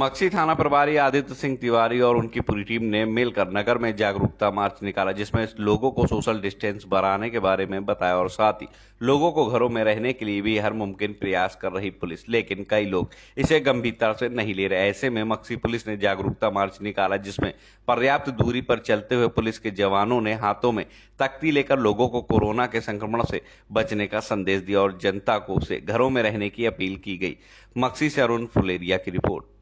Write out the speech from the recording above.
मक्सी थाना प्रभारी आदित्य सिंह तिवारी और उनकी पूरी टीम ने मिलकर नगर में जागरूकता मार्च निकाला जिसमें लोगों को सोशल डिस्टेंस बढ़ाने के बारे में बताया और साथ ही लोगों को घरों में रहने के लिए भी हर मुमकिन प्रयास कर रही पुलिस लेकिन कई लोग इसे गंभीरता से नहीं ले रहे ऐसे में मक्सी पुलिस ने जागरूकता मार्च निकाला जिसमें पर्याप्त दूरी पर चलते हुए पुलिस के जवानों ने हाथों में तख्ती लेकर लोगों को कोरोना के संक्रमण से बचने का संदेश दिया और जनता को उसे घरों में रहने की अपील की गई मक्सी से अरुण फुलेरिया की रिपोर्ट